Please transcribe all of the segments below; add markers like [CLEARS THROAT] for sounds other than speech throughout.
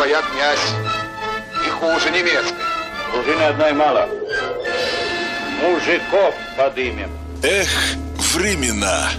твоя, князь, и хуже немецкой. Дружины одной мало. Мужиков подымем. Эх, времена!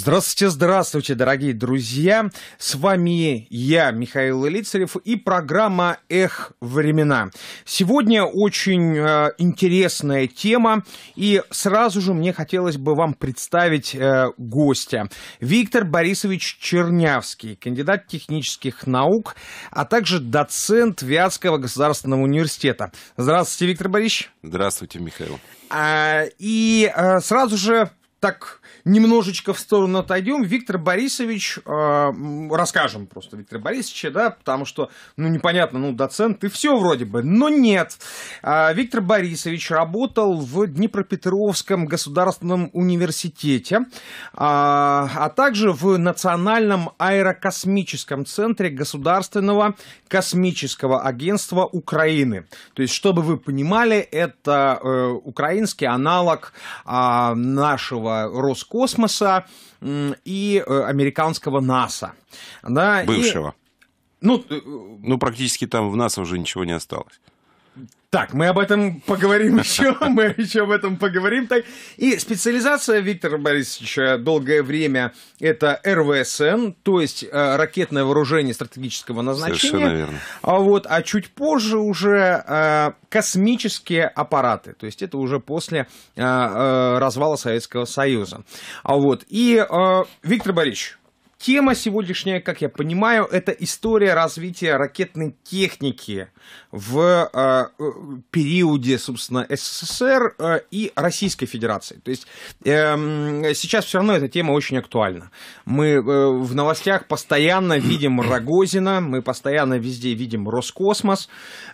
Здравствуйте, здравствуйте, дорогие друзья. С вами я, Михаил Элицарев, и программа «Эх, времена». Сегодня очень э, интересная тема, и сразу же мне хотелось бы вам представить э, гостя. Виктор Борисович Чернявский, кандидат технических наук, а также доцент Вятского государственного университета. Здравствуйте, Виктор Борисович. Здравствуйте, Михаил. А, и э, сразу же так немножечко в сторону отойдем. Виктор Борисович, э, расскажем просто Виктор Борисовича, да, потому что, ну, непонятно, ну, доцент, и все вроде бы, но нет. Э, Виктор Борисович работал в Днепропетровском государственном университете, э, а также в Национальном аэрокосмическом центре Государственного космического агентства Украины. То есть, чтобы вы понимали, это э, украинский аналог э, нашего бывшего Роскосмоса и э, американского НАСА. Да, бывшего. И, ну, э, ну, практически там в НАСА уже ничего не осталось. Так, мы об этом поговорим [LAUGHS] еще, мы еще об этом поговорим. Так. И специализация Виктора Борисовича э, долгое время это РВСН, то есть э, ракетное вооружение стратегического назначения. Совершенно верно. А, вот, а чуть позже уже э, космические аппараты, то есть это уже после э, э развала Советского Союза. А вот, и э, Виктор Борисович, Тема сегодняшняя, как я понимаю, это история развития ракетной техники в э, э периоде, собственно, СССР э, и Российской Федерации. То есть э, сейчас все равно эта тема очень актуальна. Мы э, в новостях постоянно видим [COUGHS] Рогозина, мы постоянно везде видим Роскосмос.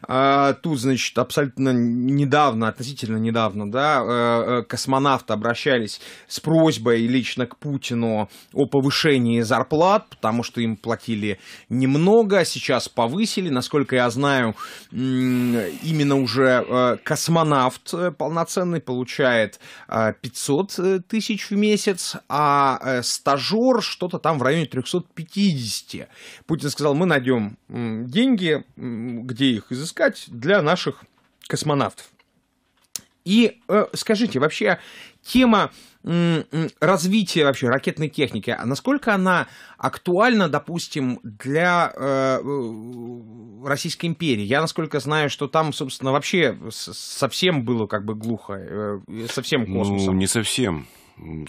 Э, тут, значит, абсолютно недавно, относительно недавно, да, э, э космонавты обращались с просьбой лично к Путину о повышении за зарплат, потому что им платили немного, а сейчас повысили. Насколько я знаю, именно уже э, космонавт э, полноценный получает 500 э, тысяч в месяц, а стажер что-то там в районе 350. Путин сказал, мы найдем деньги, где их изыскать, для наших космонавтов. И э, скажите, вообще тема развития вообще ракетной техники, а насколько она актуальна, допустим, для э, э Российской империи? Я, насколько знаю, что там, собственно, вообще совсем было как бы глухо, э, совсем ну, космосом. Ну, не совсем.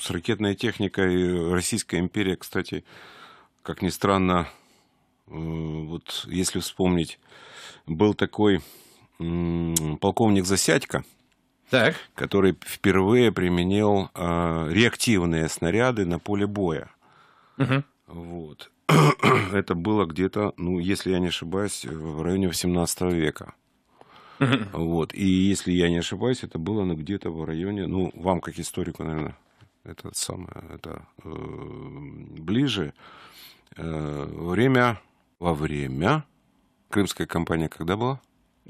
С ракетной техникой э, Российская империя, кстати, как ни странно, э, вот если вспомнить, был такой полковник Засядько, так. который впервые применил э, реактивные снаряды на поле боя. Угу. Вот. [CLEARS THROAT] Это было где-то, ну, если я не ошибаюсь, в районе 18 века. Вот. И если я не ошибаюсь, это было ну, где-то в районе, ну, вам как историку, наверное, это самое, это э, ближе. Э, время, во время Крымская кампания когда была?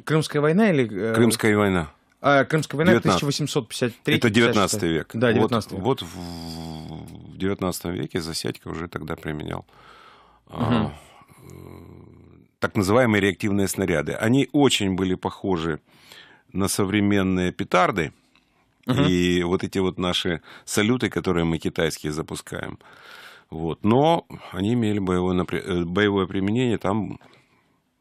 Крымская война или... Э, Крымская война. А, Крымская война 19... 1853 Это 19 век. Да, 19 вот, век. Вот в 19 веке Засядько уже тогда применял угу. а, э, так называемые реактивные снаряды. Они очень были похожи на современные петарды. Угу. И вот эти вот наши салюты, которые мы китайские запускаем. Вот. Но они имели боевое, э, боевое применение. Там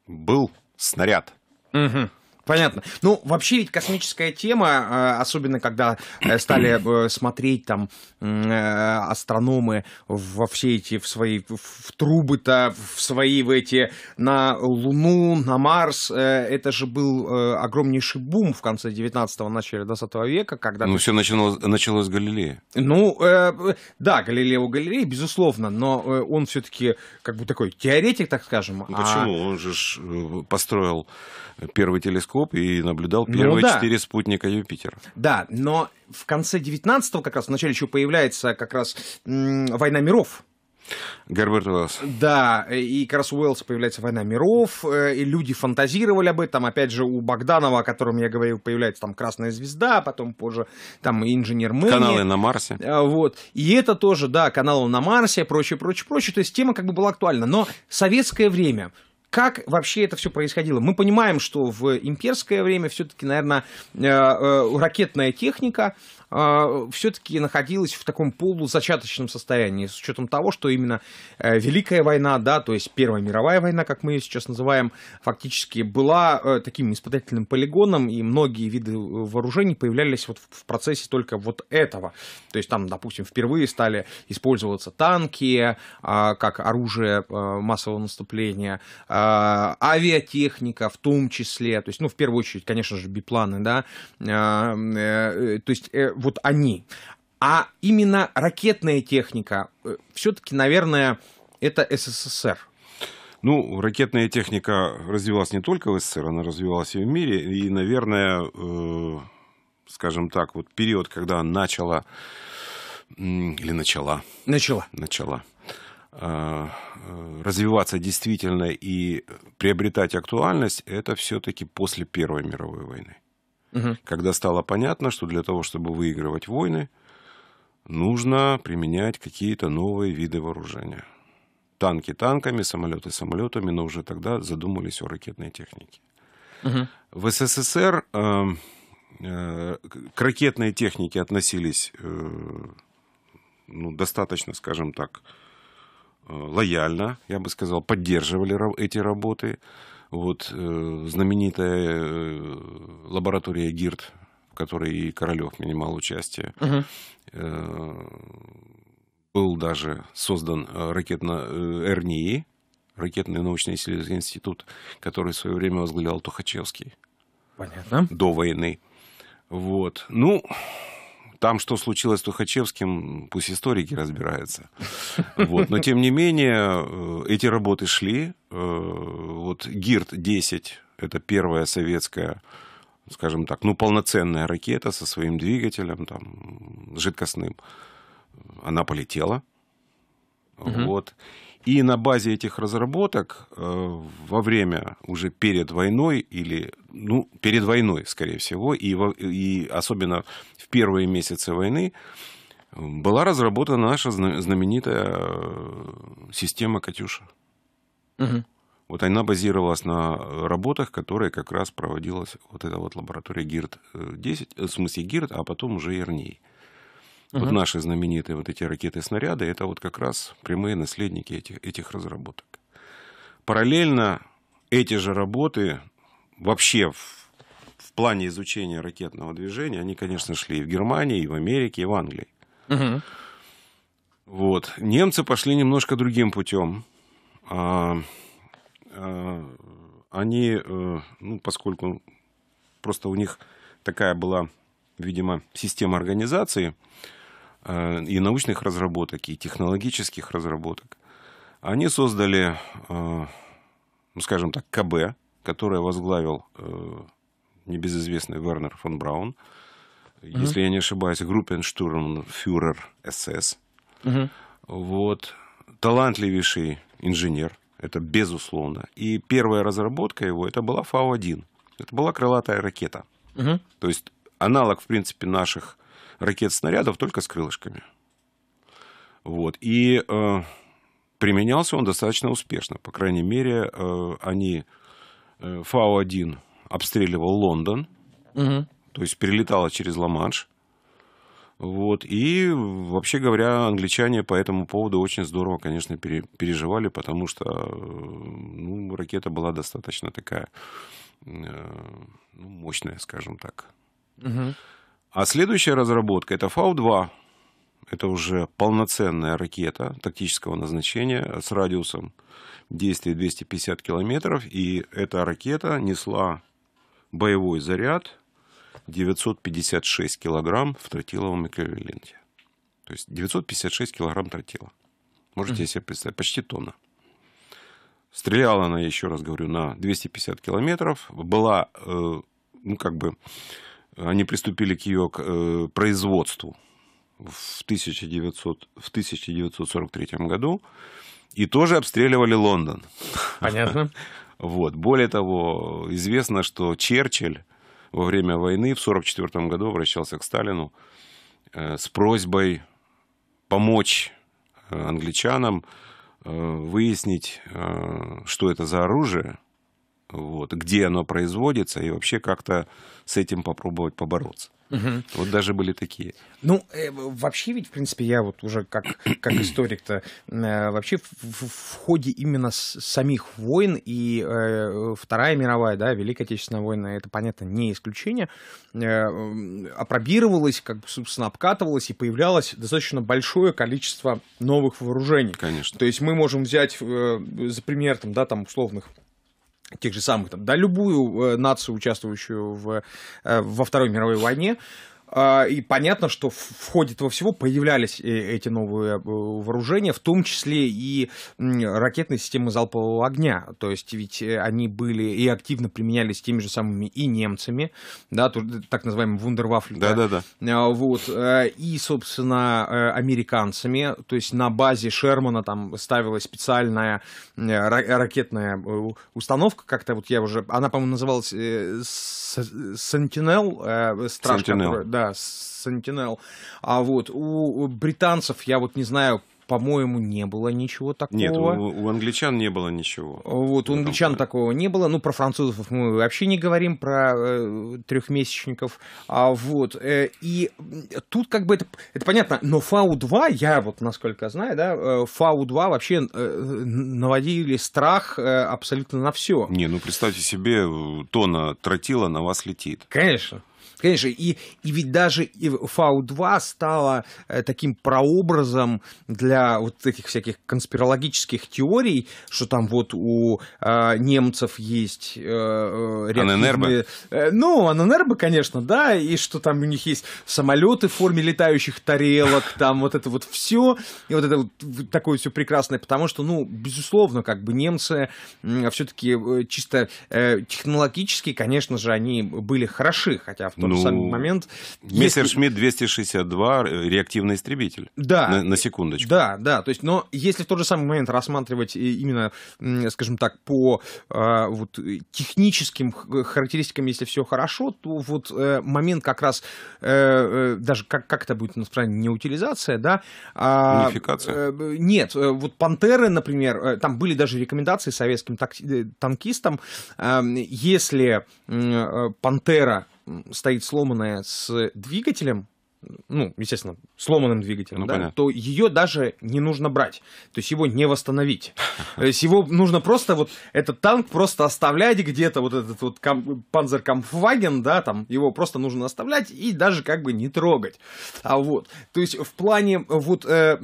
был снаряд. Угу. Понятно. Ну, вообще ведь космическая тема, а, особенно когда э, стали э, смотреть там э, астрономы во все эти, в свои в трубы-то, в свои в эти, на Луну, на Марс, это же был огромнейший бум в конце 19-го, начале 20 века, когда... Ну, все началось, началось с Галилея. Ну, э, да, Галилео Галилей, безусловно, но он все-таки как бы такой теоретик, так скажем. А Почему? А... Он же построил первый телескоп и наблюдал ну первые ну, да. четыре спутника Юпитера. Да, но в конце 19-го как раз, в начале еще появляется как раз «Война миров», Герберт Уэллс. Да, и как раз у Уэллса появляется «Война миров», э, и люди фантазировали об этом. Опять же, у Богданова, о котором я говорил, появляется там «Красная звезда», потом позже там «Инженер Мэнни». Каналы на Марсе. Э, вот. И это тоже, да, каналы на Марсе, прочее, прочее, прочее. То есть тема как бы была актуальна. Но советское время, как вообще это все происходило? Мы понимаем, что в имперское время все-таки, наверное, э, э, ракетная техника э, все-таки находилась в таком полузачаточном состоянии, с учетом того, что именно Великая война, да, то есть Первая мировая война, как мы ее сейчас называем, фактически была таким испытательным полигоном, и многие виды вооружений появлялись вот в процессе только вот этого. То есть там, допустим, впервые стали использоваться танки а, как оружие массового наступления, а, а, авиатехника в том числе, то есть, ну, в первую очередь, конечно же, бипланы, да, а, э, то есть э, вот они. А именно ракетная техника, э, все-таки, наверное, это СССР. Ну, ракетная техника развивалась не только в СССР, она развивалась и в мире. И, наверное, э, скажем так, вот период, когда начала или начала. Начала. Начала. Э, развиваться действительно и приобретать актуальность, это все-таки после Первой мировой войны. Угу. Когда стало понятно, что для того, чтобы выигрывать войны, нужно применять какие-то новые виды вооружения. Танки танками, самолеты самолетами, но уже тогда задумались о ракетной технике. Угу. В СССР э, э, к ракетной технике относились э, ну, достаточно, скажем так, э, Э, лояльно, я бы сказал, поддерживали эти работы. Вот э, знаменитая э, лаборатория ГИРД, в которой и Королев принимал участие, угу. был даже создан ракетно РНИИ, ракетный научно-исследовательский институт, который в свое время возглавлял Тухачевский. Понятно. До войны. Вот. Ну, там, что случилось с Тухачевским, пусть историки разбираются. Вот. Но, тем не менее, э, эти работы шли. Э, вот ГИРТ-10, это первая советская скажем так, ну, полноценная ракета со своим двигателем, там, жидкостным, она полетела. Угу. Вот. И на базе этих разработок э, во время, уже перед войной, или, ну, перед войной, скорее всего, и, во, и особенно в первые месяцы войны, была разработана наша знаменитая э, система «Катюша». Угу. Вот она базировалась на работах, которые как раз проводилась вот эта вот лаборатория ГИРД-10, э, э, в смысле ГИРД, а потом уже ЕРНИИ. Угу. Вот наши знаменитые вот эти ракеты-снаряды, это вот как раз прямые наследники этих, этих разработок. Параллельно эти же работы вообще в, в плане изучения ракетного движения, они, конечно, шли и в Германии, и в Америке, и в Англии. Угу. Вот. Немцы пошли немножко другим путем. А, а, они, э, ну, поскольку просто у них такая была видимо, система организации э, и научных разработок, и технологических разработок. Они создали, э, ну, скажем так, КБ, которое возглавил э, небезызвестный Вернер фон Браун, mm если я не ошибаюсь, Группенштурмфюрер СС. mm Вот. Талантливейший инженер, это безусловно. И первая разработка его, это была Фау-1. Это была крылатая ракета. Угу. То есть аналог, в принципе, наших ракет-снарядов, только с крылышками. Вот. И э, применялся он достаточно успешно. По крайней мере, э, они... Э, Фау-1 обстреливал Лондон, угу. то есть перелетала через Ла-Манш. Вот. И, вообще говоря, англичане по этому поводу очень здорово, конечно, пере, переживали, потому что э, ну, ракета была достаточно такая э, ну, мощная, скажем так. Угу. А следующая разработка это Фау-2. Это уже полноценная ракета тактического назначения с радиусом действия 250 километров. И эта ракета несла боевой заряд 956 килограмм в тротиловом эквиваленте. То есть 956 килограмм тротила. Можете mm себе представить, почти тонна. Стреляла она, еще раз говорю, на 250 километров. Была, э, ну, как бы, они приступили к ее э, производству в, 1900, в 1943 году и тоже обстреливали Лондон. Понятно. [LAUGHS] Вот. Более того, известно, что Черчилль во время войны в 1944 году обращался к Сталину э, с просьбой помочь э, англичанам э, выяснить, что это за оружие, вот, где оно производится, и вообще как-то с этим попробовать побороться. Угу. Вот даже были такие. Ну, э, вообще ведь, в принципе, я вот уже как, как [CLEARS THROAT] историк-то, э, вообще в, в, в ходе именно с, самих войн и э, Вторая мировая, да, Великая Отечественная война, это, понятно, не исключение, э, опробировалось, как бы, собственно, обкатывалось и появлялось достаточно большое количество новых вооружений. Конечно. То есть мы можем взять э, за пример, там, да, там, условных тех же самых, там, да, любую э, нацию, участвующую в, э, во Второй мировой войне, а, и понятно, что входит во всего появлялись э, эти новые э, вооружения, в том числе и ракетные системы залпового огня. То есть ведь э, они были и активно применялись теми же самыми и немцами, да, так называемый вундервафль. Да, да, да. Вот. И, собственно, американцами. То есть на базе Шермана там ставилась специальная ракетная установка, как-то вот я уже, она, по-моему, называлась Sentinel, страж, Sentinel. Которая, да, Sentinel. А вот у британцев, я вот не знаю, по-моему, не было ничего такого. Нет, у, у англичан не было ничего. Вот, у англичан плане. такого не было. Ну, про французов мы вообще не говорим, про э, трехмесячников. А, вот, э, и тут как бы это, это понятно, но Фау-2, я вот насколько знаю, да, э, Фау-2 вообще э, наводили страх э, абсолютно на все. Не, ну представьте себе, э, тона тротила на вас летит. Конечно. Конечно, и, и ведь даже и Фау-2 стала э, таким прообразом для вот этих всяких конспирологических теорий, что там вот у э, немцев есть э, э реактивные... Э, ну, Аненербы, конечно, да, и что там у них есть самолеты в форме летающих тарелок, [LAUGHS] там вот это вот все, и вот это вот такое все прекрасное, потому что, ну, безусловно, как бы немцы все-таки э, чисто э, технологически, конечно же, они были хороши, хотя в том ну, сам момент. Мессершмитт если... 262 э, реактивный истребитель. Да. На, на секундочку. Да, да. То есть, но если в тот же самый момент рассматривать именно, скажем так, по э, вот, э, техническим характеристикам, если все хорошо, то вот момент как раз даже как, как это будет нас не утилизация, да? А, Унификация? Нет, вот пантеры, например, там были даже рекомендации советским танкистам, если пантера стоит сломанная с двигателем, ну, естественно, сломанным двигателем, ну, да, то ее даже не нужно брать. То есть его не восстановить. То есть его нужно просто вот этот танк просто оставлять где-то, вот этот вот панзеркамфваген да, там его просто нужно оставлять и даже как бы не трогать. А вот, то есть в плане вот э,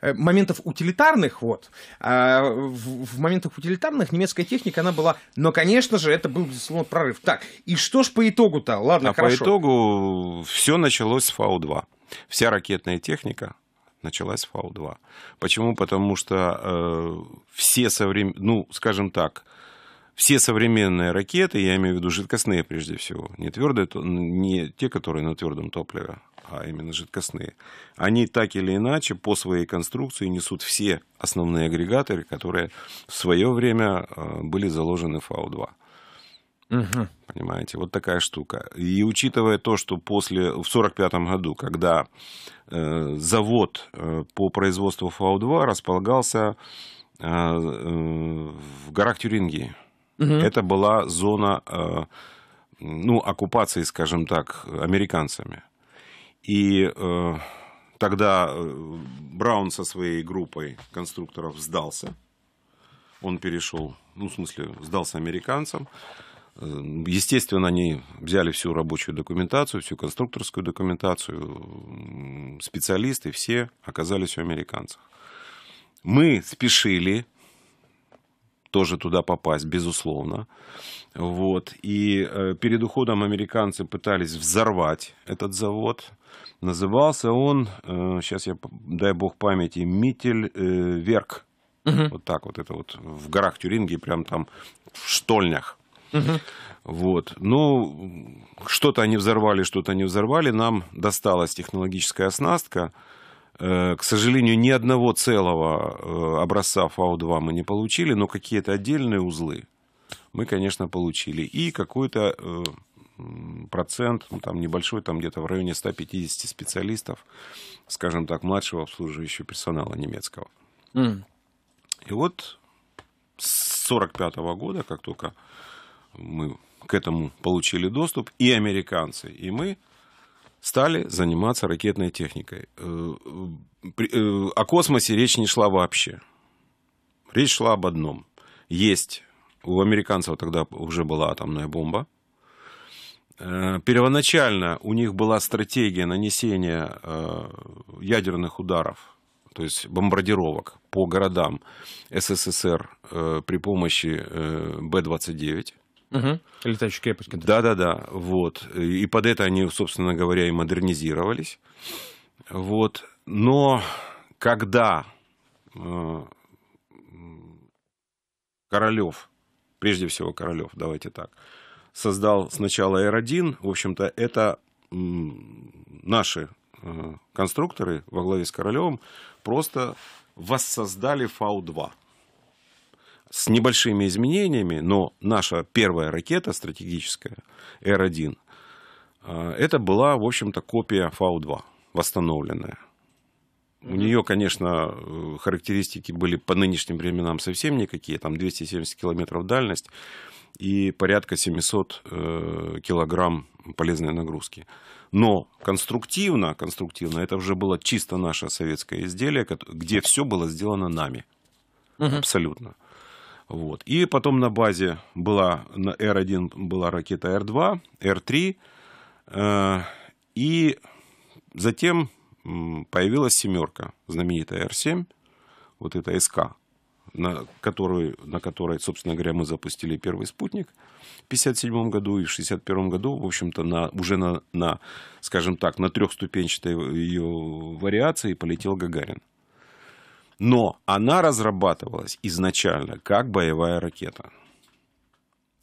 э, моментов утилитарных, вот, э, в, в моментах утилитарных немецкая техника, она была, но, конечно же, это был, безусловно, прорыв. Так, и что ж по итогу-то? Ладно, а хорошо. по итогу все началось с фау Фау-2. Вся ракетная техника началась с Фау-2. Почему? Потому что э, все современные, ну, скажем так, все современные ракеты, я имею в виду жидкостные прежде всего, не твердые, не те, которые на твердом топливе, а именно жидкостные, они так или иначе по своей конструкции несут все основные агрегаторы, которые в свое время э, были заложены в Фау-2. Угу. Понимаете, вот такая штука. И учитывая то, что после, в 1945 году, когда э, завод э, по производству ФАУ-2 располагался э, э, в горах Тюрингии, угу. это была зона э, ну, оккупации, скажем так, американцами. И э, тогда э, Браун со своей группой конструкторов сдался. Он перешел, ну, в смысле, сдался американцам. Э, естественно, они взяли всю рабочую документацию, всю конструкторскую документацию, специалисты все оказались у американцев. Мы спешили тоже туда попасть, безусловно. Вот. И э, перед уходом американцы пытались взорвать этот завод. Назывался он, сейчас э, я, дай бог памяти, Миттельверк. Угу. Вот так вот это вот в горах Тюрингии, прям там в штольнях. Вот. Ну, что-то они взорвали, что-то они взорвали. Нам досталась технологическая оснастка. Э, к сожалению, ни одного целого э, образца ФАУ-2 мы не получили, но какие-то отдельные узлы мы, конечно, получили. И какой-то э, процент, ну, там небольшой, там где-то в районе 150 специалистов, скажем так, младшего обслуживающего персонала немецкого. Mm. И вот с 1945 года, как только мы к этому получили доступ, и американцы, и мы стали заниматься ракетной техникой. Э, э, э, о космосе речь не шла вообще. Речь шла об одном. Есть, у американцев тогда уже была атомная бомба, Первоначально у них была стратегия нанесения ядерных ударов, то есть бомбардировок по городам СССР при помощи Б-29. Угу. Летающая крепость. Да-да-да, вот. И под это они, собственно говоря, и модернизировались. Вот. Но когда э, Королев, прежде всего Королев, давайте так, создал сначала R1, в общем-то, это э, наши э, конструкторы во главе с Королевым просто воссоздали Фау-2 с небольшими изменениями, но наша первая ракета стратегическая, Р-1, а, это была, в общем-то, копия Фау-2, восстановленная. У нее, конечно, э, характеристики были по нынешним временам совсем никакие, там 270 километров дальность и порядка 700 э, килограмм полезной нагрузки. Но конструктивно, конструктивно это уже было чисто наше советское изделие, где все было сделано нами. Угу. Абсолютно. Вот. И потом на базе была на R1 была ракета R2, R3, э, и затем появилась семерка, знаменитая R7, вот эта СК, на которой, на которой, собственно говоря, мы запустили первый спутник в 1957 году и в 1961 году, в общем-то, на, уже на, на, скажем так, на трехступенчатой э, ее вариации полетел Гагарин. Но она разрабатывалась изначально как боевая ракета.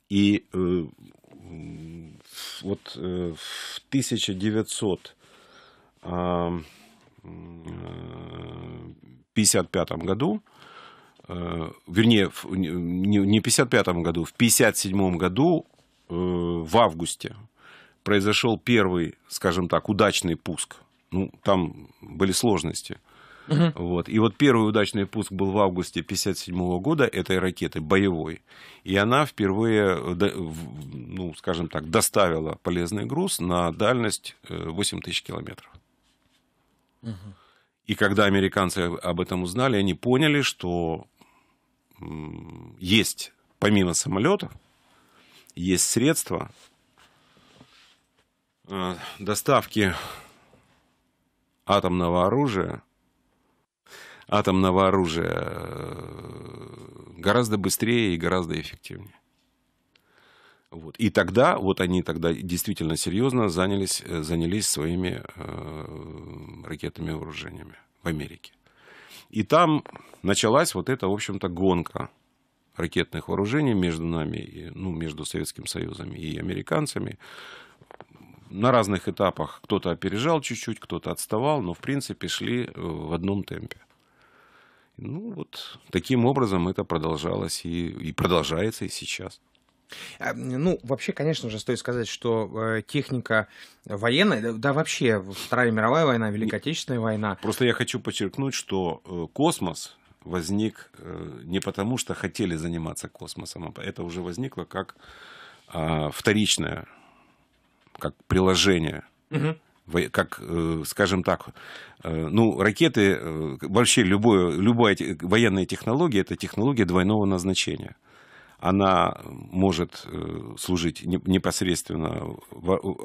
И э, вот э, в 1955 а, э, году, э, вернее, в, не в 55 году, в 57 году, э, в августе, произошел первый, скажем так, удачный пуск. Ну, там были сложности – вот. И вот первый удачный пуск был в августе 1957 года этой ракеты, боевой. И она впервые, э, ну, скажем так, доставила полезный груз на дальность 8 э, тысяч километров. И когда американцы об этом узнали, они поняли, что есть, помимо самолетов, есть средства э, доставки атомного оружия атомного оружия э, гораздо быстрее и гораздо эффективнее. Вот. И тогда, вот они тогда действительно серьезно занялись, э, занялись своими э, ракетными вооружениями в Америке. И там началась вот эта, в общем-то, гонка ракетных вооружений между нами, ну, между Советским Союзом и американцами. На разных этапах кто-то опережал чуть-чуть, кто-то отставал, но, в принципе, шли э, в одном темпе. Ну вот таким образом это продолжалось и, и продолжается и сейчас. А, ну, вообще, конечно же, стоит сказать, что э, техника военная, да вообще Вторая мировая война, Великая Отечественная война. Просто я хочу подчеркнуть, что э, космос возник э, не потому, что хотели заниматься космосом, а это уже возникло как а, вторичное, как приложение. Угу как, э, скажем так, э, ну, ракеты, э, вообще любое, любая военная технология, это технология двойного назначения она может э, служить непосредственно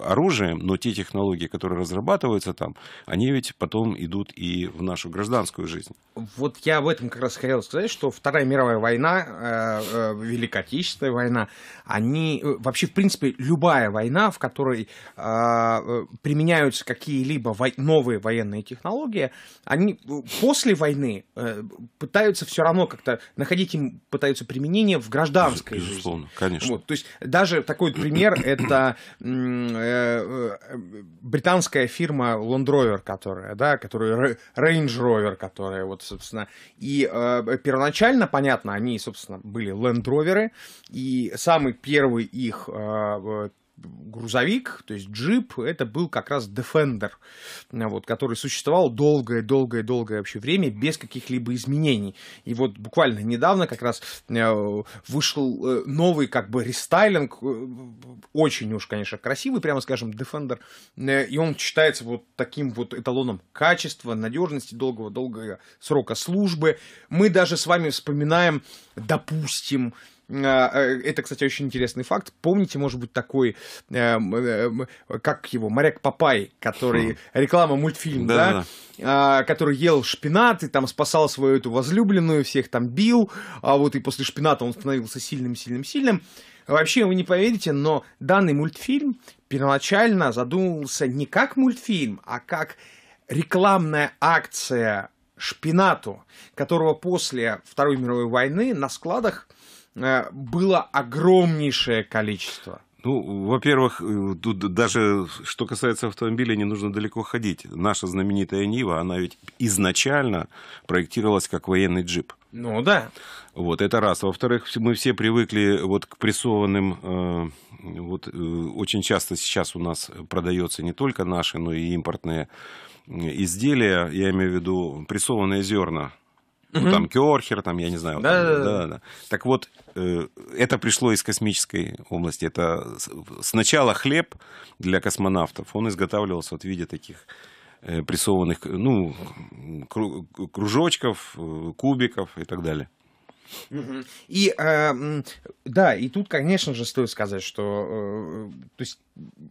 оружием, но те технологии, которые разрабатываются там, они ведь потом идут и в нашу гражданскую жизнь. Вот я об этом как раз хотел сказать, что Вторая мировая война, э, э, Великая Отечественная война, они вообще, в принципе, любая война, в которой применяются какие-либо новые военные технологии, они после войны пытаются все равно как-то находить им пытаются применение в гражданском гражданской Без, безусловно, жизни. конечно. Вот, то есть даже такой пример это э, э, британская фирма Land Rover, которая, да, которая Range Rover, которая вот, собственно, и э, первоначально, понятно, они, собственно, были Land Rover, и самый первый их э, э грузовик, то есть джип, это был как раз Defender, вот, который существовал долгое-долгое-долгое вообще время без каких-либо изменений. И вот буквально недавно как раз э, вышел э, новый как бы рестайлинг, э, очень уж, конечно, красивый, прямо скажем, Defender, и он считается вот таким вот эталоном качества, надежности, долгого-долгого срока службы. Мы даже с вами вспоминаем, допустим, а, э, это, кстати, очень интересный факт. Помните, может быть, такой, э, э, как его, моряк Папай, который хм. реклама мультфильм, да? да? А, который ел шпинат и там спасал свою эту возлюбленную, всех там бил, а вот и после шпината он становился сильным, сильным, сильным. Вообще, вы не поверите, но данный мультфильм первоначально задумывался не как мультфильм, а как рекламная акция шпинату, которого после Второй мировой войны на складах Э, было огромнейшее количество. Ну, во-первых, э, тут даже, что касается автомобиля, не нужно далеко ходить. Наша знаменитая Нива, она ведь изначально проектировалась как военный джип. Ну да. Вот, это раз. Во-вторых, мы все привыкли вот к прессованным, э, вот очень часто сейчас у нас продается не только наши, но и импортные изделия, я имею в виду прессованные зерна, ну, там Керхер, там, я не знаю. Да, там, да, да. да. Так вот, э, это пришло из космической области. Это сначала хлеб для космонавтов. Он изготавливался вот в виде таких э, прессованных, ну, кружочков, э, кубиков и так далее. И эм, да, и тут, конечно же, стоит сказать, что э, то есть,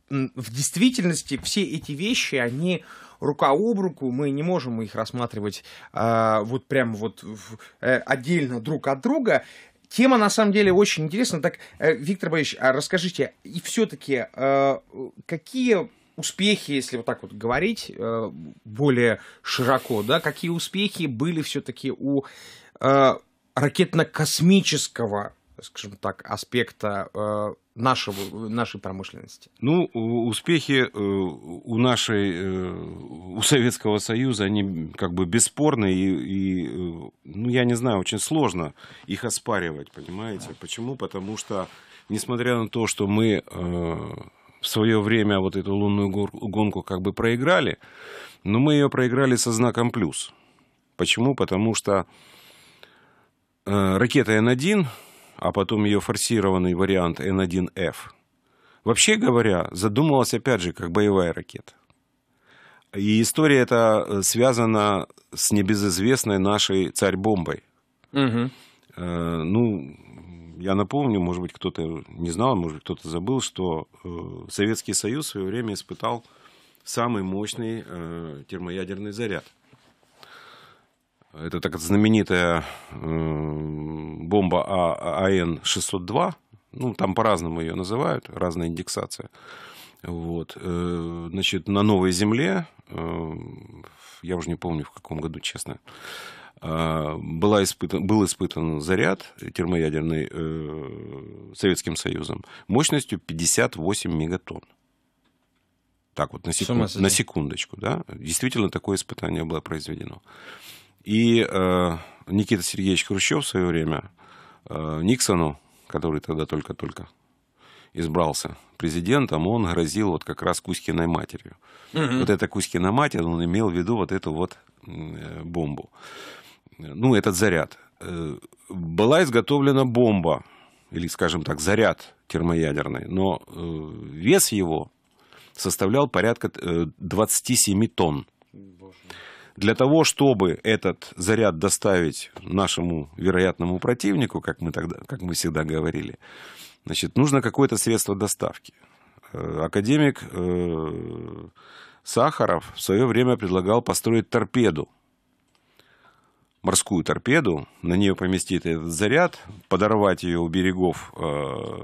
в действительности все эти вещи, они рука об руку, мы не можем их рассматривать э, вот прям вот э, отдельно друг от друга. Тема на самом деле очень интересна. Так, Виктор Борисович, а расскажите, и все-таки какие успехи, если вот так вот говорить более широко, да, какие успехи были все-таки у ракетно-космического, скажем так, аспекта э, нашего, нашей промышленности? Ну, успехи э, у нашей, э, у Советского Союза, они как бы бесспорны, и, и э, ну, я не знаю, очень сложно их оспаривать, понимаете? Да. Почему? Потому что, несмотря на то, что мы в свое время вот эту лунную гонку как бы проиграли, но мы ее проиграли со знаком плюс. Почему? Потому что Э, ракета Н-1, а потом ее форсированный вариант Н-1Ф, вообще говоря, задумывалась опять же как боевая ракета. И история эта э, связана с небезызвестной нашей царь-бомбой. Угу. ну, я напомню, может быть, кто-то не знал, может быть, кто-то забыл, что Советский Союз в свое время испытал самый мощный термоядерный заряд – это так знаменитая э, бомба а, АН-602. Ну, там по-разному ее называют, разная индексация. Вот. Э, значит, на Новой Земле, э, я уже не помню, в каком году, честно, э, была испытан, был испытан заряд термоядерный э, Советским Союзом мощностью 58 мегатонн. Так вот, на, секунд, на секундочку, да, действительно такое испытание было произведено. И э, Никита Сергеевич Хрущев в свое время э, Никсону, который тогда только-только избрался президентом, он грозил вот как раз Кузькиной матерью. Угу. Вот эта Кузькина мать, он имел в виду вот эту вот э, бомбу. Ну, этот заряд. Э, была изготовлена бомба, или, скажем так, заряд термоядерный, но э, вес его составлял порядка 27 тонн. Для того, чтобы этот заряд доставить нашему вероятному противнику, как мы, тогда, как мы всегда говорили, значит, нужно какое-то средство доставки. Э, академик э, Сахаров в свое время предлагал построить торпеду. Морскую торпеду, на нее поместить этот заряд, подорвать ее у берегов э,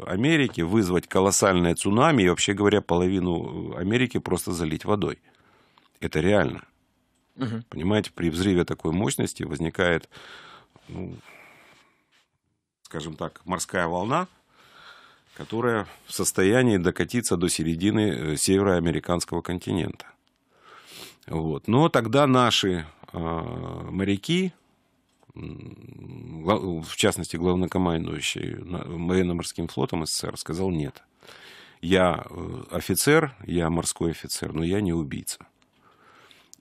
Америки, вызвать колоссальное цунами и, вообще говоря, половину Америки просто залить водой. Это реально. Угу. Понимаете, при взрыве такой мощности возникает, ну, скажем так, морская волна, которая в состоянии докатиться до середины э, североамериканского континента. Вот. Но тогда наши э, моряки, в частности, главнокомандующий военно-морским флотом СССР, сказал нет. Я э, офицер, я морской офицер, но я не убийца.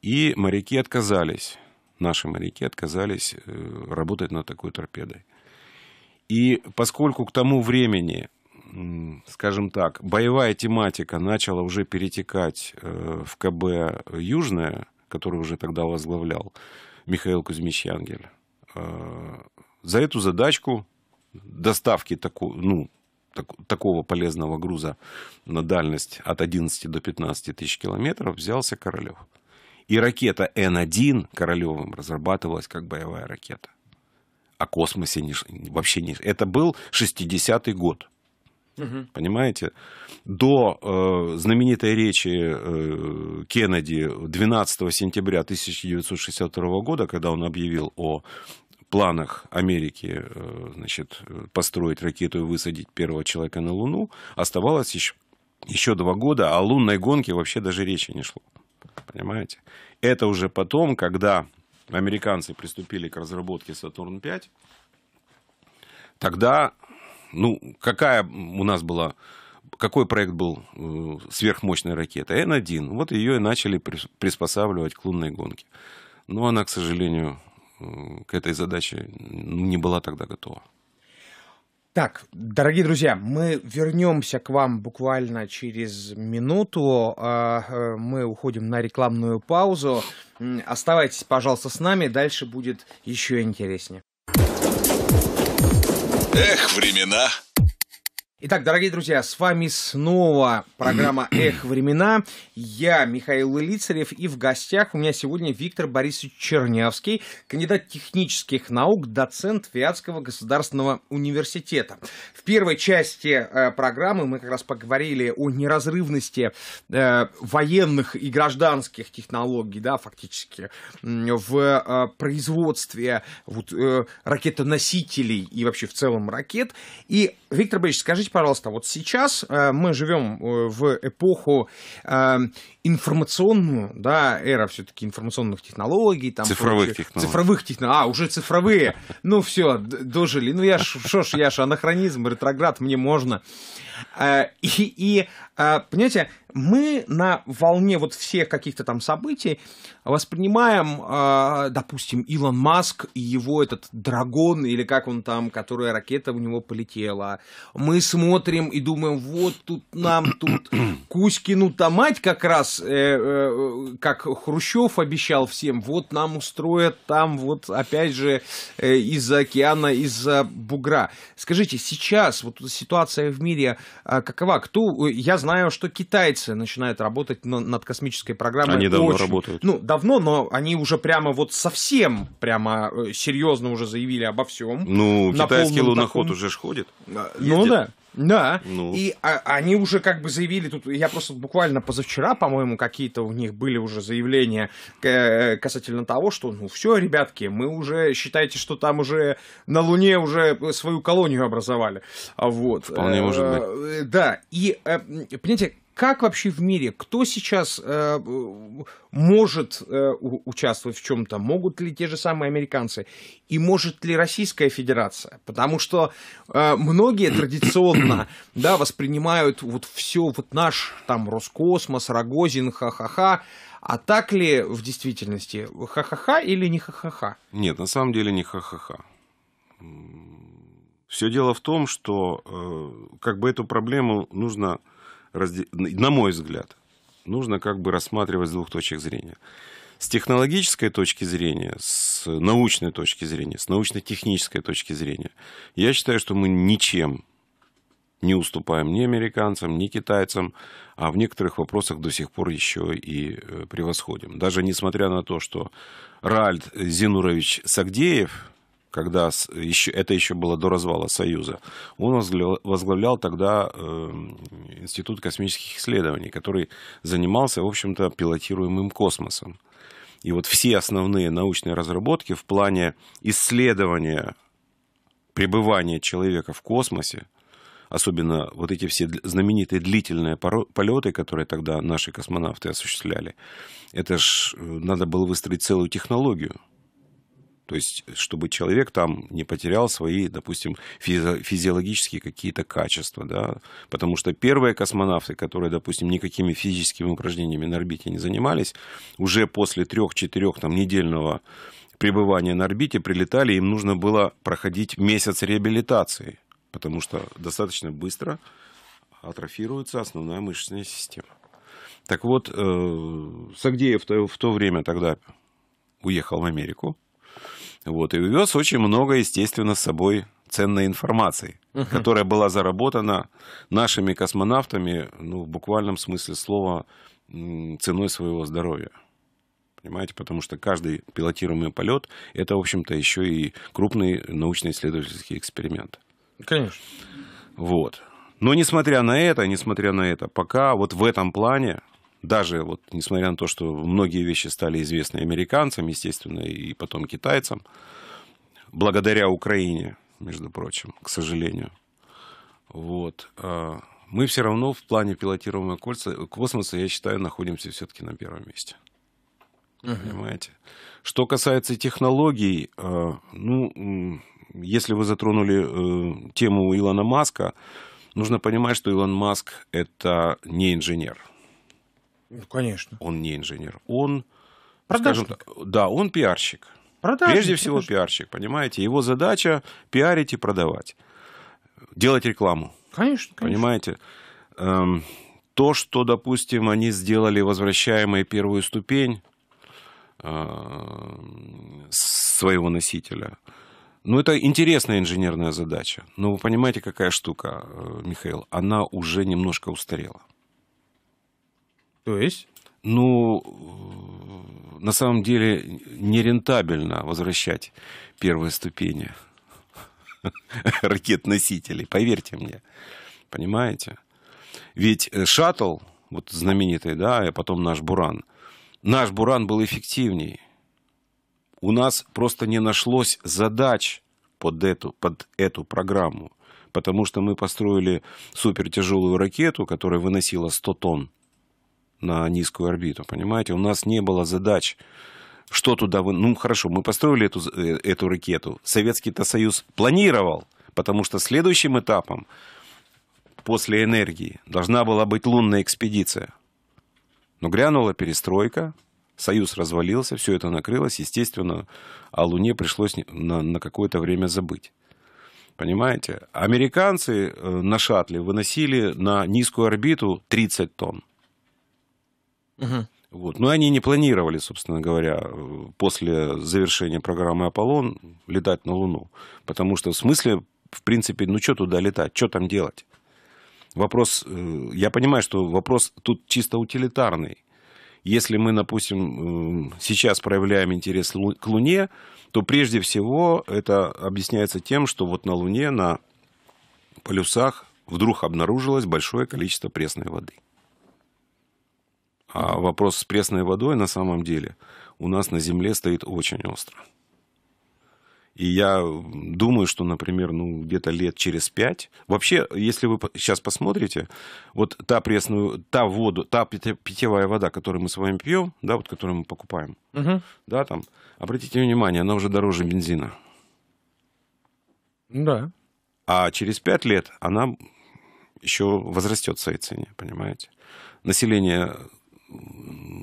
И моряки отказались, наши моряки отказались э, работать над такой торпедой. И поскольку к тому времени, скажем так, боевая тематика начала уже перетекать э, в КБ «Южное», который уже тогда возглавлял Михаил Кузьмич Янгель, э, за эту задачку доставки таку, ну, так, такого полезного груза на дальность от 11 до 15 тысяч километров взялся Королев. И ракета Н-1 Королевым разрабатывалась как боевая ракета. О космосе не, вообще не... Это был 60-й год. Угу. Понимаете? До э, знаменитой речи э, Кеннеди 12 сентября 1962 года, когда он объявил о планах Америки э, значит, построить ракету и высадить первого человека на Луну, оставалось еще, еще два года, о лунной гонке вообще даже речи не шло. Понимаете? Это уже потом, когда американцы приступили к разработке Сатурн-5, тогда, ну, какая у нас была, какой проект был э, сверхмощной ракеты? Н-1. Вот ее и начали приспосабливать к лунной гонке. Но она, к сожалению, э, к этой задаче не была тогда готова. Так, дорогие друзья, мы вернемся к вам буквально через минуту. А, э, мы уходим на рекламную паузу. Оставайтесь, пожалуйста, с нами. Дальше будет еще интереснее. Эх, времена Итак, дорогие друзья, с вами снова программа [CLEARS THROAT] «Эх, времена». Я Михаил Лицарев, и в гостях у меня сегодня Виктор Борисович Чернявский, кандидат технических наук, доцент Вятского государственного университета. В первой части э, программы мы как раз поговорили о неразрывности э, военных и гражданских технологий, да, фактически, в э, производстве вот, э, ракетоносителей и вообще в целом ракет. И Виктор Борисович, скажите, пожалуйста, вот сейчас э, мы живем э, в эпоху э, информационную, да, эра все-таки информационных технологий, там цифровых технологий, цифровых технологий, а уже цифровые, ну все, дожили, ну я ж, шо ж, я ж анахронизм, ретроград, мне можно. Э, и, и э, понимаете, мы на волне вот всех каких-то там событий воспринимаем, э, допустим, Илон Маск и его этот драгон, или как он там, которая ракета у него полетела. Мы смотрим и думаем, вот тут нам, тут [CLEARS THROAT] Кузькину-то мать как раз, как Хрущев обещал всем, вот нам устроят там вот опять же из-за океана, из-за бугра. Скажите, сейчас вот ситуация в мире а, какова? Кто? Э, я знаю, что китайцы начинают работать над космической программой. Они давно очень... работают. Ну, давно, но они уже прямо вот совсем прямо э, серьезно уже заявили обо всем. Ну, китайский луноход таком... уже ж ходит. Э, Ездит. Ну да. Да. Ну. И а, они уже как бы заявили тут, я просто буквально позавчера, по-моему, какие-то у них были уже заявления э, касательно того, что ну все, ребятки, мы уже считайте, что там уже на Луне уже свою колонию образовали, вот. Вполне может э, быть. Э, да. И понимаете, как вообще в мире, кто сейчас э, может э, участвовать в чем-то, могут ли те же самые американцы, и может ли Российская Федерация, потому что э, многие традиционно [COUGHS] да, воспринимают вот все, вот наш там Роскосмос, Рогозин, ха-ха-ха, а так ли в действительности ха-ха-ха или не ха-ха-ха? Нет, на самом деле не ха-ха-ха. Все дело в том, что э, как бы эту проблему нужно на мой взгляд, нужно как бы рассматривать с двух точек зрения. С технологической точки зрения, с научной точки зрения, с научно-технической точки зрения, я считаю, что мы ничем не уступаем ни американцам, ни китайцам, а в некоторых вопросах до сих пор еще и э, превосходим. Даже несмотря на то, что Ральд Зинурович Сагдеев, когда еще, это еще было до развала Союза, он возглавлял, тогда э, Институт космических исследований, который занимался, в общем-то, пилотируемым космосом. И вот все основные научные разработки в плане исследования пребывания человека в космосе, особенно вот эти все знаменитые длительные полеты, которые тогда наши космонавты осуществляли, это ж э, надо было выстроить целую технологию – то есть, чтобы человек там не потерял свои, допустим, физиологические какие-то качества. Да? Потому что первые космонавты, которые, допустим, никакими физическими упражнениями на орбите не занимались, уже после трех-четырех там, недельного пребывания на орбите прилетали, им нужно было проходить месяц реабилитации, потому что достаточно быстро атрофируется основная мышечная система. Так вот, э, Сагдеев в то время тогда уехал в Америку, вот, и увез очень много, естественно, с собой ценной информации, угу. которая была заработана нашими космонавтами, ну, в буквальном смысле слова, ценой своего здоровья. Понимаете, потому что каждый пилотируемый полет это, в общем-то, еще и крупный научно-исследовательский эксперимент. Конечно. Вот. Но несмотря на это, несмотря на это, пока вот в этом плане даже вот несмотря на то, что многие вещи стали известны американцам, естественно, и потом китайцам, благодаря Украине, между прочим, к сожалению, вот, а, мы все равно в плане пилотируемого кольца, космоса, я считаю, находимся все-таки на первом месте. Угу. Понимаете? Что касается технологий, а, ну, если вы затронули э, тему Илона Маска, нужно понимать, что Илон Маск это не инженер. Ну, конечно. Он не инженер. Он, Продажник. скажем да, он пиарщик. Продажник, Прежде всего продажник. пиарщик, понимаете? Его задача пиарить и продавать. Делать рекламу. Конечно, конечно. Понимаете? Эм, то, что, допустим, они сделали возвращаемой первую ступень э, своего носителя, ну, это интересная инженерная задача. Но ну, вы понимаете, какая штука, э, Михаил? Она уже немножко устарела. То есть? Ну, на самом деле нерентабельно возвращать первые ступени [LAUGHS] ракет-носителей, поверьте мне. Понимаете? Ведь э, шаттл, вот знаменитый, да, и потом наш Буран, наш Буран был эффективней. У нас просто не нашлось задач под эту, под эту программу, потому что мы построили супертяжелую ракету, которая выносила 100 тонн на низкую орбиту, понимаете? У нас не было задач, что туда... Вы... Ну, хорошо, мы построили эту, э, эту ракету. Советский-то Союз планировал, потому что следующим этапом после энергии должна была быть лунная экспедиция. Но грянула перестройка, Союз развалился, все это накрылось, естественно, о а Луне пришлось на, на какое-то время забыть. Понимаете? Американцы э, на шаттле выносили на низкую орбиту 30 тонн. Угу. Вот. Но ну, они не планировали, собственно говоря, э, после завершения программы «Аполлон» летать на Луну. Потому что в смысле, в принципе, ну что туда летать, что там делать? Вопрос, э, я понимаю, что вопрос тут чисто утилитарный. Если мы, допустим, э, сейчас проявляем интерес к Луне, то прежде всего это объясняется тем, что вот на Луне, на полюсах вдруг обнаружилось большое количество пресной воды – а вопрос с пресной водой на самом деле у нас на Земле стоит очень остро. И я думаю, что, например, ну, где-то лет через пять... Вообще, если вы сейчас посмотрите, вот та пресную, та воду, та питьевая вода, которую мы с вами пьем, да, вот которую мы покупаем, угу. да, там, обратите внимание, она уже дороже бензина. Да. А через пять лет она еще возрастет в своей цене, понимаете? Население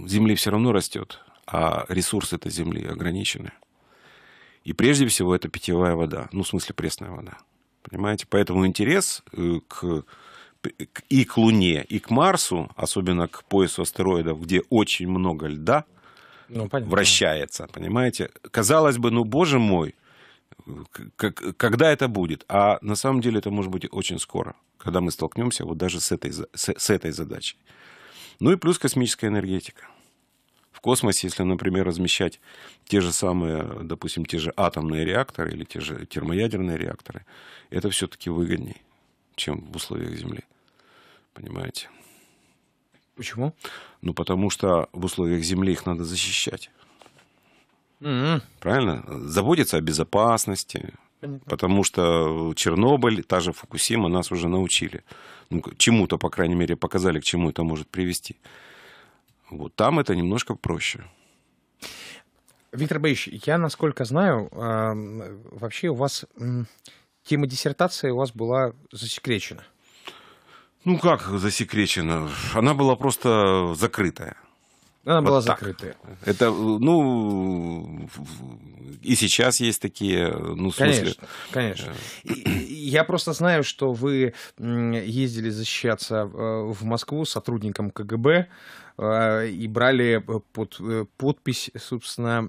земли все равно растет, а ресурсы этой земли ограничены. И прежде всего это питьевая вода, ну, в смысле пресная вода. Понимаете? Поэтому интерес э, к, и к Луне, и к Марсу, особенно к поясу астероидов, где очень много льда ну, вращается, понимаете? Казалось бы, ну, боже мой, как, когда это будет? А на самом деле это может быть очень скоро, когда мы столкнемся вот даже с этой, с, с этой задачей. Ну и плюс космическая энергетика. В космосе, если, например, размещать те же самые, допустим, те же атомные реакторы или те же термоядерные реакторы, это все-таки выгоднее, чем в условиях Земли. Понимаете? Почему? Ну, потому что в условиях Земли их надо защищать. Mm-hmm. Правильно? Заботиться о безопасности. Понятно. Потому что Чернобыль, та же Фукусима нас уже научили ну, чему-то, по крайней мере, показали, к чему это может привести. Вот там это немножко проще. Виктор Борисович, я, насколько знаю, вообще у вас тема диссертации у вас была засекречена. Ну как засекречена? Она была просто закрытая. Она вот была так. закрытая. Это, ну, и сейчас есть такие, ну, в конечно, смысле... Конечно, Я просто знаю, что вы ездили защищаться э, в Москву сотрудником КГБ э, и брали под э, подпись, собственно,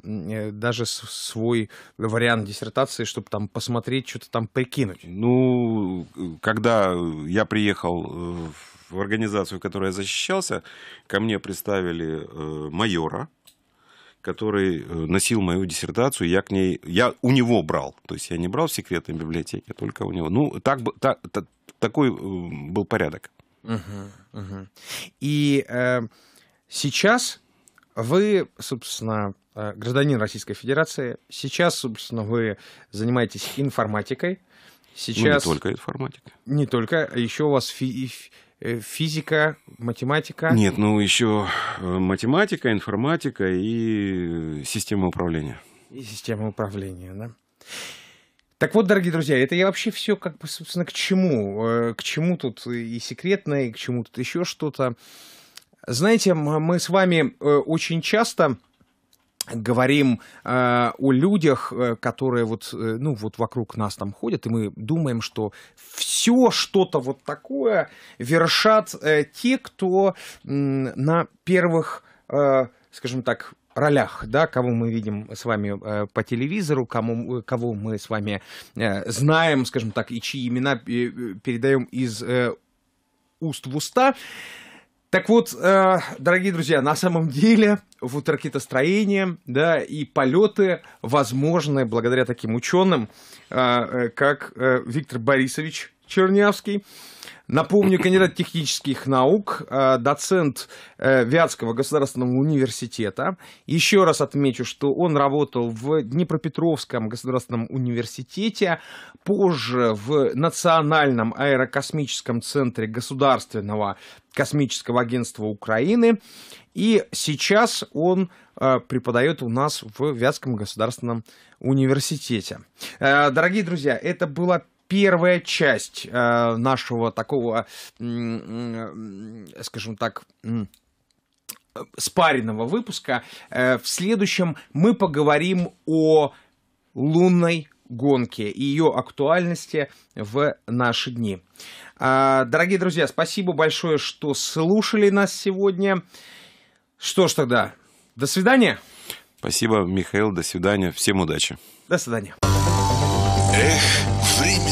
даже свой вариант диссертации, чтобы там посмотреть, что-то там прикинуть. Ну, когда я приехал в в организацию, в которой я защищался, ко мне представили э, майора, который э, носил мою диссертацию, я к ней, я у него брал, то есть я не брал в секретной библиотеке, только у него. Ну, так, так, так такой э, был порядок. Угу, угу. И э, сейчас вы, собственно, э, гражданин Российской Федерации, сейчас, собственно, вы занимаетесь информатикой. Сейчас... Ну, не только информатика. Не только, а еще у вас фи- Э, физика, математика. Нет, ну еще э, математика, информатика и э, система управления. И система управления, да. Так вот, дорогие друзья, это я вообще все как бы, собственно, к чему? К чему тут и секретное, и к чему тут еще что-то. Знаете, мы с вами очень часто говорим э, о людях, э, которые вот, э, ну, вот вокруг нас там ходят, и мы думаем, что все что-то вот такое вершат э, те, кто э, на первых, э, скажем так, ролях, да, кого мы видим с вами э, по телевизору, кому, кого мы с вами э, знаем, скажем так, и чьи имена э, э передаем из э, уст в уста. Э, так вот, э, дорогие друзья, на самом деле вот ракетостроение да, и полеты возможны благодаря таким ученым, э, э как э, Виктор Борисович Чернявский. Напомню, кандидат технических наук, э, доцент э, Вятского государственного университета. Еще раз отмечу, что он работал в Днепропетровском государственном университете, позже в Национальном аэрокосмическом центре Государственного космического агентства Украины. И сейчас он э, преподает у нас в Вятском государственном университете. Дорогие друзья, это было первая часть э, нашего такого, скажем так, спаренного выпуска. Э, в следующем мы поговорим о лунной гонке и ее актуальности в наши дни. Э, дорогие друзья, спасибо большое, что слушали нас сегодня. Что ж тогда, до свидания. Спасибо, Михаил, до свидания. Всем удачи. До свидания. Эх, время.